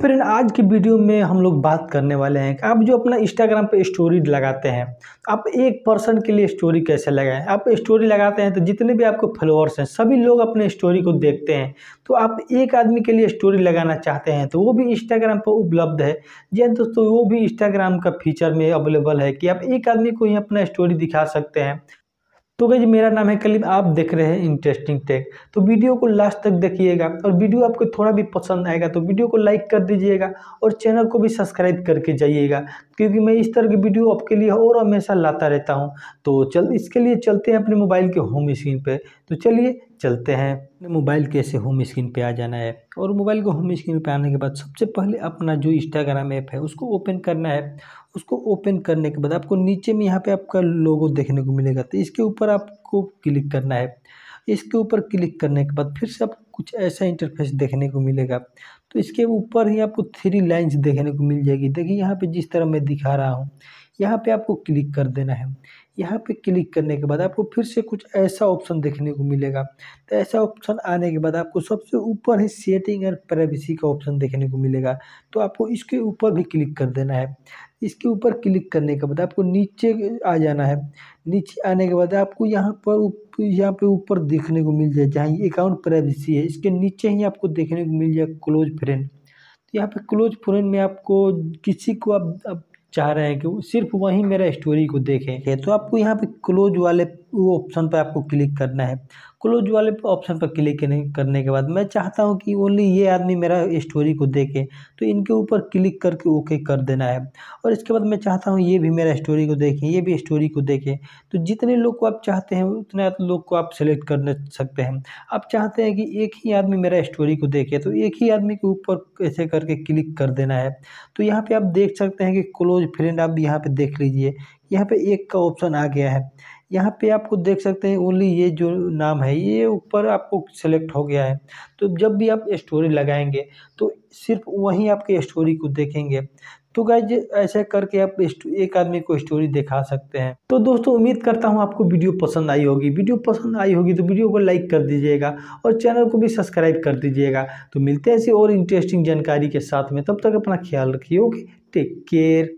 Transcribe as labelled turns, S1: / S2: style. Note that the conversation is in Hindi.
S1: फ्रेंड आज की वीडियो में हम लोग बात करने वाले हैं कि आप जो अपना इंस्टाग्राम पे स्टोरी लगाते हैं तो आप एक पर्सन के लिए स्टोरी कैसे लगाएं आप स्टोरी लगाते हैं तो जितने भी आपको फॉलोअर्स हैं सभी लोग अपने स्टोरी को देखते हैं तो आप एक आदमी के लिए स्टोरी लगाना चाहते हैं तो वो भी इंस्टाग्राम पर उपलब्ध है जी दोस्तों वो भी इंस्टाग्राम का फीचर में अवेलेबल है कि आप एक आदमी को ही अपना स्टोरी दिखा सकते हैं तो गई मेरा नाम है कलीम आप देख रहे हैं इंटरेस्टिंग टेक तो वीडियो को लास्ट तक देखिएगा और वीडियो आपको थोड़ा भी पसंद आएगा तो वीडियो को लाइक कर दीजिएगा और चैनल को भी सब्सक्राइब करके जाइएगा क्योंकि मैं इस तरह की वीडियो आपके लिए और हमेशा लाता रहता हूँ तो चल इसके लिए चलते हैं अपने मोबाइल के होम स्क्रीन पर तो चलिए चलते हैं मोबाइल कैसे होम स्क्रीन पे आ जाना है और मोबाइल को होम स्क्रीन पे आने के बाद सबसे पहले अपना जो इंस्टाग्राम ऐप है उसको ओपन करना है उसको ओपन करने के बाद आपको नीचे में यहाँ पे आपका लोगो देखने को मिलेगा तो इसके ऊपर आपको क्लिक करना है इसके ऊपर क्लिक करने के बाद फिर से आपको कुछ ऐसा इंटरफेस देखने को मिलेगा तो इसके ऊपर ही आपको थ्री लाइंस देखने को मिल जाएगी देखिए यहाँ पे जिस तरह मैं दिखा रहा हूँ यहाँ पे आपको क्लिक कर देना है यहाँ पे क्लिक करने के बाद आपको फिर से कुछ ऐसा ऑप्शन देखने को मिलेगा तो ऐसा ऑप्शन आने के बाद आपको सबसे ऊपर ही सेटिंग एंड प्राइवेसी का ऑप्शन देखने को मिलेगा तो आपको इसके ऊपर भी क्लिक कर देना है इसके ऊपर क्लिक करने के बाद आपको नीचे आ जाना है नीचे आने के बाद आपको यहाँ पर यहाँ पे ऊपर देखने को मिल जाए जहाँ ये अकाउंट प्राइवेसी है इसके नीचे ही आपको देखने को मिल जाए क्लोज फ्रेंड तो यहाँ पे क्लोज फ्रेंड में आपको किसी को आप, आप चाह रहे हैं कि सिर्फ वहीं मेरा स्टोरी को देखें तो आपको यहाँ पे क्लोज वाले वो ऑप्शन पर आपको क्लिक करना है क्लोज वाले ऑप्शन पर क्लिक करने के बाद मैं चाहता हूँ कि ओनली ये आदमी मेरा स्टोरी को देखे तो इनके ऊपर क्लिक करके ओके कर देना है और इसके बाद मैं चाहता हूँ ये भी मेरा स्टोरी को देखें ये भी स्टोरी को देखें तो जितने लोग को आप चाहते हैं उतने लोग को आप सेलेक्ट कर सकते हैं आप चाहते हैं कि एक ही आदमी मेरा स्टोरी को देखे तो एक ही आदमी के ऊपर ऐसे करके क्लिक कर देना है तो यहाँ पर आप देख सकते हैं कि क्लोज फ्रेंड आप यहाँ पर देख लीजिए यहाँ पे एक का ऑप्शन आ गया है यहाँ पे आपको देख सकते हैं ओनली ये जो नाम है ये ऊपर आपको सेलेक्ट हो गया है तो जब भी आप स्टोरी लगाएंगे तो सिर्फ वहीं आपके स्टोरी को देखेंगे तो गाइज ऐसे करके आप एक आदमी को स्टोरी दिखा सकते हैं तो दोस्तों उम्मीद करता हूँ आपको वीडियो पसंद आई होगी वीडियो पसंद आई होगी तो वीडियो को लाइक कर दीजिएगा और चैनल को भी सब्सक्राइब कर दीजिएगा तो मिलते हैं ऐसी और इंटरेस्टिंग जानकारी के साथ में तब तक अपना ख्याल रखिए ओके टेक केयर